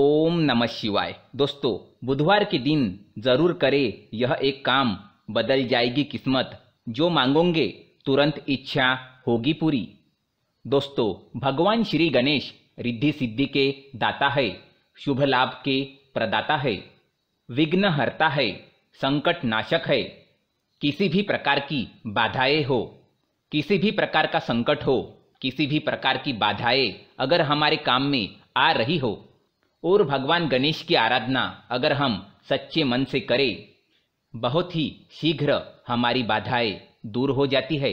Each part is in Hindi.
ओम नमः शिवाय दोस्तों बुधवार के दिन जरूर करें यह एक काम बदल जाएगी किस्मत जो मांगोगे तुरंत इच्छा होगी पूरी दोस्तों भगवान श्री गणेश रिद्धि सिद्धि के दाता है शुभ लाभ के प्रदाता है विघ्न हरता है संकट नाशक है किसी भी प्रकार की बाधाएं हो किसी भी प्रकार का संकट हो किसी भी प्रकार की बाधाएं अगर हमारे काम में आ रही हो और भगवान गणेश की आराधना अगर हम सच्चे मन से करें बहुत ही शीघ्र हमारी बाधाएं दूर हो जाती है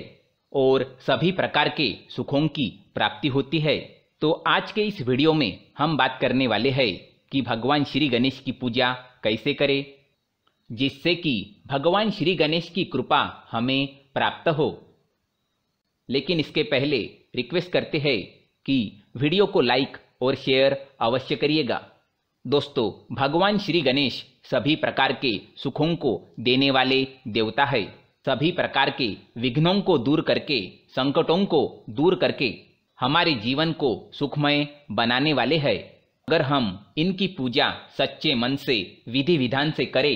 और सभी प्रकार के सुखों की प्राप्ति होती है तो आज के इस वीडियो में हम बात करने वाले हैं कि भगवान श्री गणेश की पूजा कैसे करें जिससे कि भगवान श्री गणेश की कृपा हमें प्राप्त हो लेकिन इसके पहले रिक्वेस्ट करते हैं कि वीडियो को लाइक और शेयर अवश्य करिएगा दोस्तों भगवान श्री गणेश सभी प्रकार के सुखों को देने वाले देवता है सभी प्रकार के विघ्नों को दूर करके संकटों को दूर करके हमारे जीवन को सुखमय बनाने वाले है अगर हम इनकी पूजा सच्चे मन से विधि विधान से करें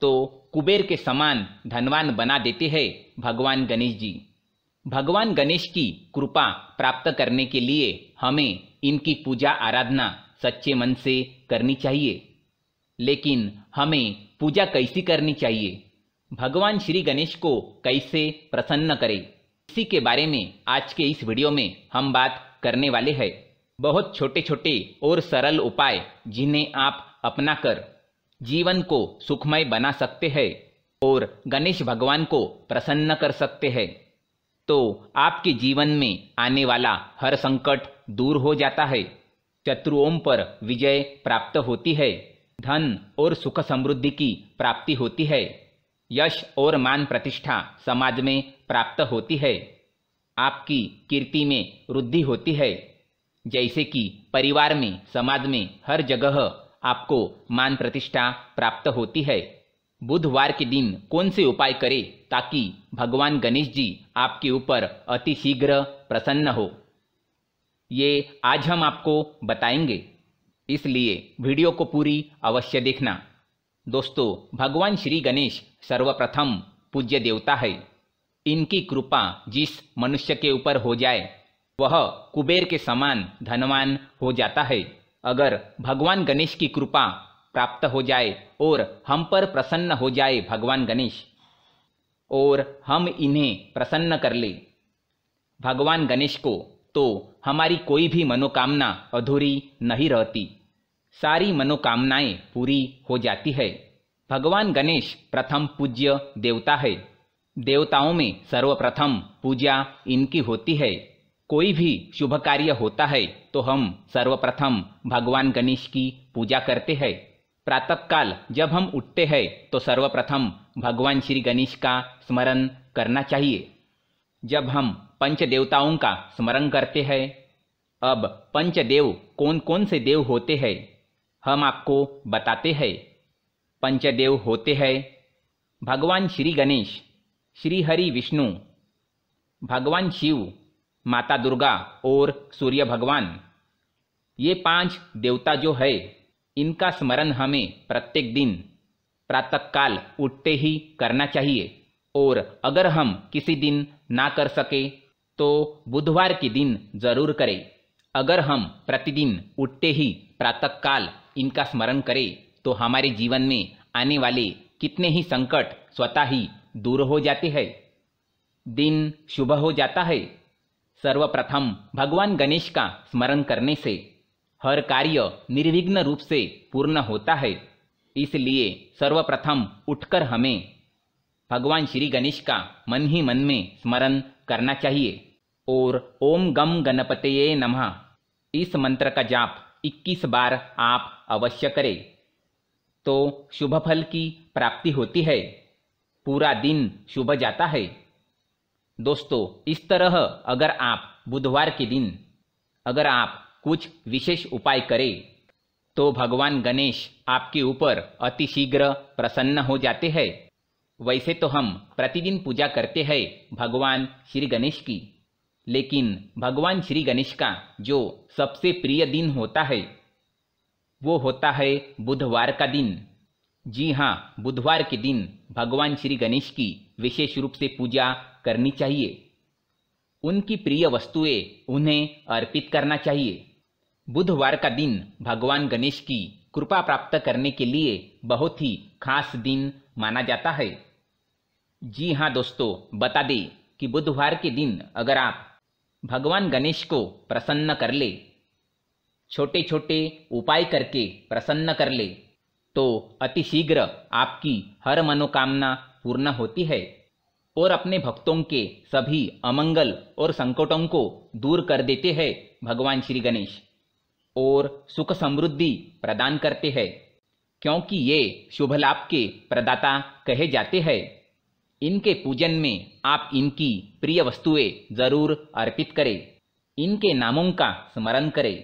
तो कुबेर के समान धनवान बना देते हैं भगवान गणेश जी भगवान गणेश की कृपा प्राप्त करने के लिए हमें इनकी पूजा आराधना सच्चे मन से करनी चाहिए लेकिन हमें पूजा कैसी करनी चाहिए भगवान श्री गणेश को कैसे प्रसन्न करें इसी के बारे में आज के इस वीडियो में हम बात करने वाले हैं बहुत छोटे छोटे और सरल उपाय जिन्हें आप अपनाकर जीवन को सुखमय बना सकते हैं और गणेश भगवान को प्रसन्न कर सकते हैं तो आपके जीवन में आने वाला हर संकट दूर हो जाता है शत्रुओं पर विजय प्राप्त होती है धन और सुख समृद्धि की प्राप्ति होती है यश और मान प्रतिष्ठा समाज में प्राप्त होती है आपकी कीर्ति में वृद्धि होती है जैसे कि परिवार में समाज में हर जगह आपको मान प्रतिष्ठा प्राप्त होती है बुधवार के दिन कौन से उपाय करें ताकि भगवान गणेश जी आपके ऊपर अति शीघ्र प्रसन्न हो ये आज हम आपको बताएंगे इसलिए वीडियो को पूरी अवश्य देखना दोस्तों भगवान श्री गणेश सर्वप्रथम पूज्य देवता है इनकी कृपा जिस मनुष्य के ऊपर हो जाए वह कुबेर के समान धनवान हो जाता है अगर भगवान गणेश की कृपा प्राप्त हो जाए और हम पर प्रसन्न हो जाए भगवान गणेश और हम इन्हें प्रसन्न कर ले भगवान गणेश को तो हमारी कोई भी मनोकामना अधूरी नहीं रहती सारी मनोकामनाएं पूरी हो जाती है भगवान गणेश प्रथम पूज्य देवता है देवताओं में सर्वप्रथम पूजा इनकी होती है कोई भी शुभ कार्य होता है तो हम सर्वप्रथम भगवान गणेश की पूजा करते हैं प्रातःकाल जब हम उठते हैं तो सर्वप्रथम भगवान श्री गणेश का स्मरण करना चाहिए जब हम पंच देवताओं का स्मरण करते हैं अब पंच देव कौन कौन से देव होते हैं हम आपको बताते हैं पंचदेव होते हैं भगवान श्री गणेश श्री हरि विष्णु भगवान शिव माता दुर्गा और सूर्य भगवान ये पांच देवता जो है इनका स्मरण हमें प्रत्येक दिन प्रातःकाल उठते ही करना चाहिए और अगर हम किसी दिन ना कर सके तो बुधवार के दिन जरूर करें अगर हम प्रतिदिन उठते ही प्रातःकाल इनका स्मरण करें तो हमारे जीवन में आने वाले कितने ही संकट स्वतः ही दूर हो जाते हैं दिन शुभ हो जाता है सर्वप्रथम भगवान गणेश का स्मरण करने से हर कार्य निर्विघ्न रूप से पूर्ण होता है इसलिए सर्वप्रथम उठकर हमें भगवान श्री गणेश का मन ही मन में स्मरण करना चाहिए और ओम गम गणपतये नमः इस मंत्र का जाप 21 बार आप अवश्य करें तो शुभ फल की प्राप्ति होती है पूरा दिन शुभ जाता है दोस्तों इस तरह अगर आप बुधवार के दिन अगर आप कुछ विशेष उपाय करें तो भगवान गणेश आपके ऊपर अतिशीघ्र प्रसन्न हो जाते हैं वैसे तो हम प्रतिदिन पूजा करते हैं भगवान श्री गणेश की लेकिन भगवान श्री गणेश का जो सबसे प्रिय दिन होता है वो होता है बुधवार का दिन जी हाँ बुधवार के दिन भगवान श्री गणेश की विशेष रूप से पूजा करनी चाहिए उनकी प्रिय वस्तुएं उन्हें अर्पित करना चाहिए बुधवार का दिन भगवान गणेश की कृपा प्राप्त करने के लिए बहुत ही खास दिन माना जाता है जी हाँ दोस्तों बता दें कि बुधवार के दिन अगर आप भगवान गणेश को प्रसन्न कर ले छोटे छोटे उपाय करके प्रसन्न कर ले तो अतिशीघ्र आपकी हर मनोकामना पूर्ण होती है और अपने भक्तों के सभी अमंगल और संकटों को दूर कर देते हैं भगवान श्री गणेश और सुख समृद्धि प्रदान करते हैं क्योंकि ये शुभ लाभ के प्रदाता कहे जाते हैं इनके पूजन में आप इनकी प्रिय वस्तुएं जरूर अर्पित करें इनके नामों का स्मरण करें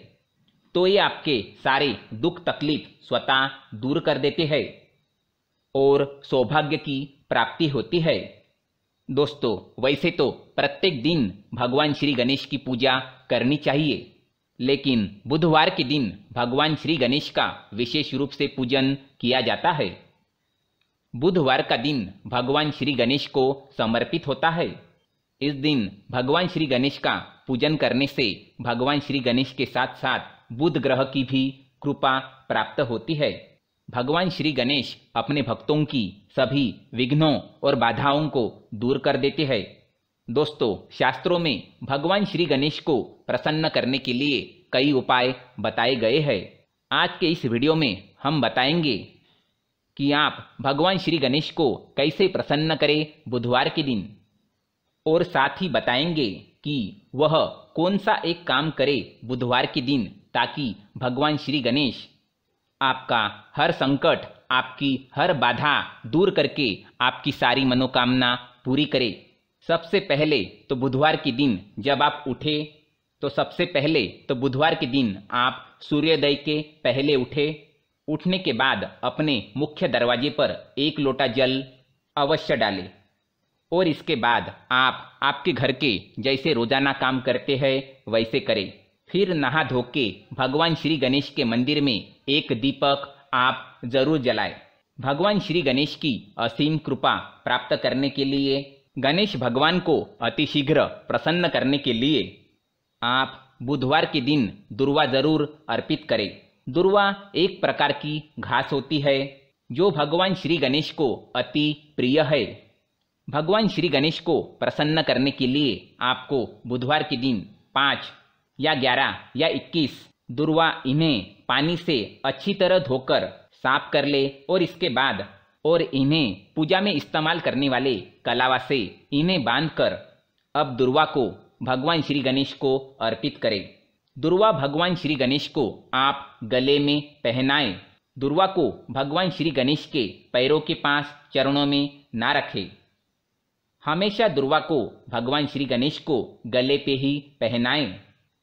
तो ये आपके सारे दुख तकलीफ स्वतः दूर कर देते हैं और सौभाग्य की प्राप्ति होती है दोस्तों वैसे तो प्रत्येक दिन भगवान श्री गणेश की पूजा करनी चाहिए लेकिन बुधवार के दिन भगवान श्री गणेश का विशेष रूप से पूजन किया जाता है बुधवार का दिन भगवान श्री गणेश को समर्पित होता है इस दिन भगवान श्री गणेश का पूजन करने से भगवान श्री गणेश के साथ साथ बुध ग्रह की भी कृपा प्राप्त होती है भगवान श्री गणेश अपने भक्तों की सभी विघ्नों और बाधाओं को दूर कर देते हैं दोस्तों शास्त्रों में भगवान श्री गणेश को प्रसन्न करने के लिए कई उपाय बताए गए हैं आज के इस वीडियो में हम बताएंगे कि आप भगवान श्री गणेश को कैसे प्रसन्न करें बुधवार के दिन और साथ ही बताएंगे कि वह कौन सा एक काम करे बुधवार के दिन ताकि भगवान श्री गणेश आपका हर संकट आपकी हर बाधा दूर करके आपकी सारी मनोकामना पूरी करे सबसे पहले तो बुधवार के दिन जब आप उठे तो सबसे पहले तो बुधवार के दिन आप सूर्योदय के पहले उठे उठने के बाद अपने मुख्य दरवाजे पर एक लोटा जल अवश्य डालें और इसके बाद आप आपके घर के जैसे रोजाना काम करते हैं वैसे करें फिर नहा धो के भगवान श्री गणेश के मंदिर में एक दीपक आप जरूर जलाएं भगवान श्री गणेश की असीम कृपा प्राप्त करने के लिए गणेश भगवान को अतिशीघ्र प्रसन्न करने के लिए आप बुधवार के दिन दुर्वा जरूर अर्पित करें दुर्वा एक प्रकार की घास होती है जो भगवान श्री गणेश को अति प्रिय है भगवान श्री गणेश को प्रसन्न करने के लिए आपको बुधवार के दिन पाँच या ग्यारह या इक्कीस दुर्वा इन्हें पानी से अच्छी तरह धोकर साफ कर ले और इसके बाद और इन्हें पूजा में इस्तेमाल करने वाले कलावा से इन्हें बांधकर अब दुर्वा को भगवान श्री गणेश को अर्पित करें दुर्वा भगवान श्री गणेश को आप गले में पहनाएं दुर्वा को भगवान श्री गणेश के पैरों के पास चरणों में ना रखें हमेशा दुर्वा को भगवान श्री गणेश को गले पे ही पहनाएं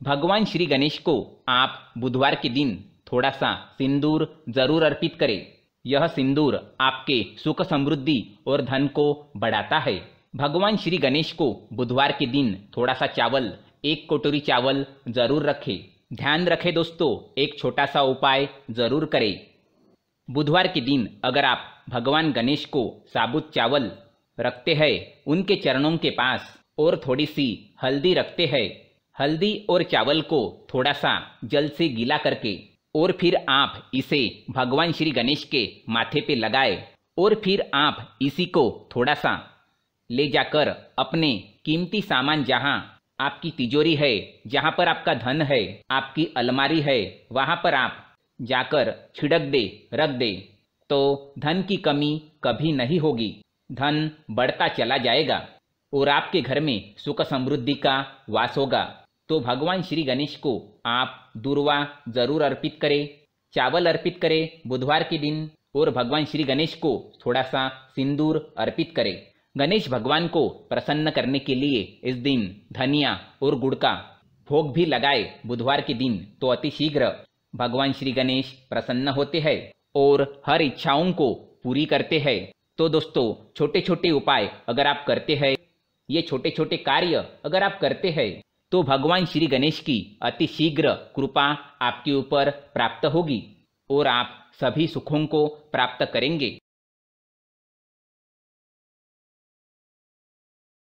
भगवान श्री गणेश को आप बुधवार के दिन थोड़ा सा सिंदूर जरूर अर्पित करें यह सिंदूर आपके सुख समृद्धि और धन को बढ़ाता है भगवान श्री गणेश को बुधवार के दिन थोड़ा सा चावल एक कटोरी चावल जरूर रखें ध्यान रखें दोस्तों एक छोटा सा उपाय जरूर करें बुधवार के दिन अगर आप भगवान गणेश को साबुत चावल रखते हैं उनके चरणों के पास और थोड़ी सी हल्दी रखते हैं हल्दी और चावल को थोड़ा सा जल से गीला करके और फिर आप इसे भगवान श्री गणेश के माथे पे लगाए और फिर आप इसी को थोड़ा सा ले जाकर अपने कीमती सामान जहाँ आपकी तिजोरी है जहाँ पर आपका धन है आपकी अलमारी है वहाँ पर आप जाकर छिड़क दे रख दे तो धन की कमी कभी नहीं होगी धन बढ़ता चला जाएगा और आपके घर में सुख समृद्धि का वास होगा तो भगवान श्री गणेश को आप दुर्वा जरूर अर्पित करें चावल अर्पित करें बुधवार के दिन और भगवान श्री गणेश को थोड़ा सा सिंदूर अर्पित करें गणेश भगवान को प्रसन्न करने के लिए इस दिन धनिया और गुड़ का भोग भी लगाए बुधवार के दिन तो अति शीघ्र भगवान श्री गणेश प्रसन्न होते हैं और हर इच्छाओं को पूरी करते हैं तो दोस्तों छोटे छोटे उपाय अगर आप करते हैं ये छोटे छोटे कार्य अगर आप करते हैं तो भगवान श्री गणेश की अति शीघ्र कृपा आपके ऊपर प्राप्त होगी और आप सभी सुखों को प्राप्त करेंगे